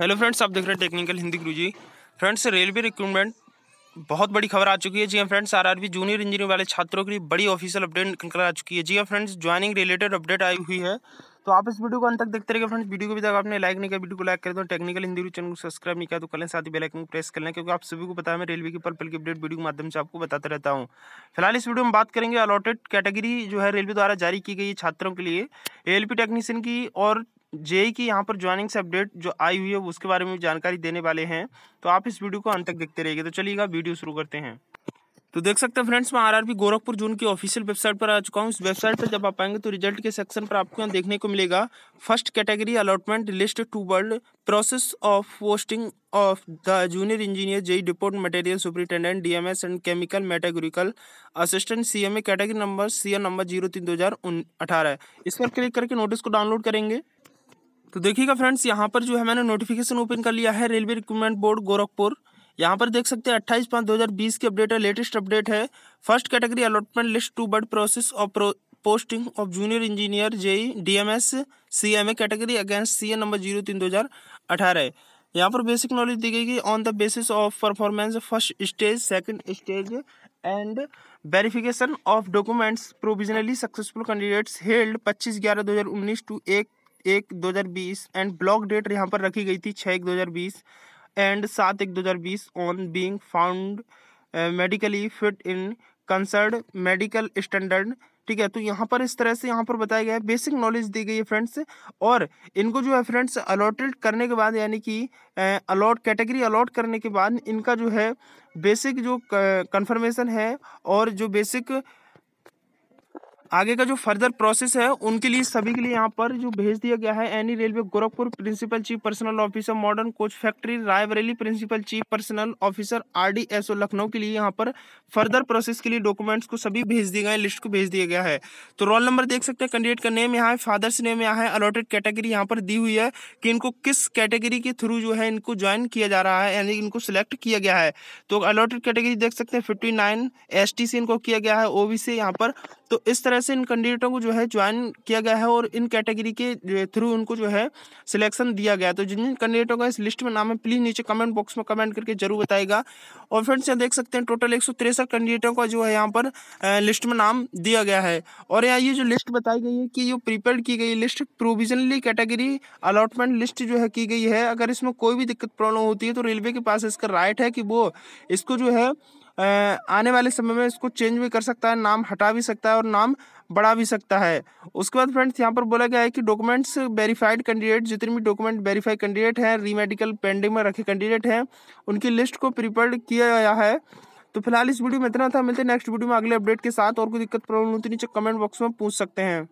hello friends आप देख रहे हैं टेक्निकल हिंदी गुरु जी फ्रेंड्स रेलवे रिक्रूटमेंट बहुत बड़ी खबर आ चुकी है जी हाँ फ्रेंड्स आरआरबी जूनियर इंजीनियर वाले छात्रों के लिए बड़ी ऑफिशियल अपडेट निकल आ चुकी है जी हाँ फ्रेंड्स ज्वाइनिंग रिलेटेड अपडेट आई हुई है तो आप इस वीडियो को अंत तक देखते रहिए फ्रेंड्स वीडियो को भी तक आपने लाइक नहीं किया वीडियो को लाइक कर दो टेक्निकल हिंदी चैनल को सब्सक्राइब नहीं किया तो कल साथ ही बेल आइकन प्रेस कर लें क्योंकि आप सभी को पता है मैं रेलवे की पल पल की अपडेट वीडियो के माध्यम से आपको बताता रहता हूँ फिलहाल इस वीडियो में बात करेंगे अलॉटेड कैटेगरी जो है रेलवे द्वारा जारी की गई छात्रों के लिए एल टेक्नीशियन की और जेई की यहाँ पर ज्वाइनिंग से अपडेट जो आई हुई है उसके बारे में जानकारी देने वाले हैं तो आप इस वीडियो को अंत तक देखते रहिएगा तो चलिएगा वीडियो शुरू करते हैं तो देख सकते हैं फ्रेंड्स मैं आरआरबी गोरखपुर जून की ऑफिशियल वेबसाइट पर आ चुका हूँ इस वेबसाइट पर जब आप आएंगे तो रिजल्ट के सेक्शन पर आपको यहाँ देखने को मिलेगा first category allotment list to world process of posting of the junior engineer JE depot material superintendent DMS and chemical metallurgical assistant C category number C number zero तीन दो इस पर क्लिक करके नोटिस को डाउनलोड करेंगे तो देखिएगा friends यहाँ पर जो है मैंने नोटिफिकेशन ओपन कर लिया है रेलवे रिक्रूटमेंट बोर्ड गोरखपुर यहाँ पर देख सकते हैं अट्ठाईस पाँच दो हज़ार बीस की अपडेट है लेटेस्ट अपडेट है first category allotment list to bird process of posting of junior engineer JE M A category against C A number zero तीन दो हज़ार अठारह यहाँ पर बेसिक नॉलेज दी गई कि on the basis of performance first stage second stage and verification of documents provisionally successful candidates held पच्चीस ग्यारह दो हजार उन्नीस टू एक एक दो हज़ार बीस एंड ब्लॉक डेट यहाँ पर रखी गई थी छः एक दो हज़ार बीस एंड सात एक दो हज़ार बीस on being found medically fit in concerned medical standard ठीक है तो यहाँ पर इस तरह से यहाँ पर बताया गया है बेसिक नॉलेज दी गई है फ्रेंड्स और इनको जो है फ्रेंड्स अलॉटेड करने के बाद यानी कि अलॉट कैटेगरी अलॉट करने के बाद इनका जो है बेसिक जो कन्फर्मेशन uh, है और जो बेसिक आगे का जो फर्दर प्रोसेस है उनके लिए सभी के लिए यहाँ पर जो भेज दिया गया है NE railway Gorakhpur principal chief personnel officer modern coach factory Raebareli principal chief personnel officer R D S O Lucknow के लिए यहाँ पर फर्दर प्रोसेस के लिए डॉक्यूमेंट्स को सभी भेज दिए गए लिस्ट को भेज दिया गया है तो रोल नंबर देख सकते हैं कैंडिडेट का नेम यहाँ है फादर्स नेम यहाँ है अलॉटेड कैटेगरी यहाँ पर दी हुई है कि इनको किस कैटेगरी के थ्रू जो है इनको ज्वाइन किया जा रहा है यानी इनको सिलेक्ट किया गया है तो अलॉटेड कैटेगरी देख सकते हैं फिफ्टी नाइन एस टी से इनको किया गया है ओ बी से यहाँ पर तो इस तरह से इन कैंडिडेटों को जो है ज्वाइन किया गया है और इन कैटेगरी के थ्रू उनको जो है सिलेक्शन दिया गया तो जिन जिन कैंडिडेटों का इस लिस्ट में नाम है प्लीज़ नीचे कमेंट बॉक्स में कमेंट करके जरूर बताएगा और फ्रेंड्स यहाँ देख सकते हैं टोटल एक कैंडिडेटों का जो है यहाँ पर लिस्ट में नाम दिया गया है और यहाँ ये जो लिस्ट बताई गई है कि ये प्रिपेयर की गई list provisionally category allotment list जो है की गई है अगर इसमें कोई भी दिक्कत प्रॉब्लम होती है तो रेलवे के पास इसका राइट है कि वो इसको जो है आने वाले समय में इसको चेंज भी कर सकता है नाम हटा भी सकता है और नाम बढ़ा भी सकता है उसके बाद फ्रेंड्स यहाँ पर बोला गया है कि डॉक्यूमेंट्स वेरीफाइड कैंडिडेट जितने भी डॉक्यूमेंट वेरीफाइड कैंडिडेट हैं रीमेडिकल पेंडिंग में रखे कैंडिडेट हैं उनकी लिस्ट को प्रिपेयर किया गया है तो फिलहाल इस वीडियो में इतना था मिलते हैं नेक्स्ट वीडियो में अगले अपडेट के साथ और कोई दिक्कत प्रॉब्लम होती नीचे कमेंट बॉक्स में पूछ सकते हैं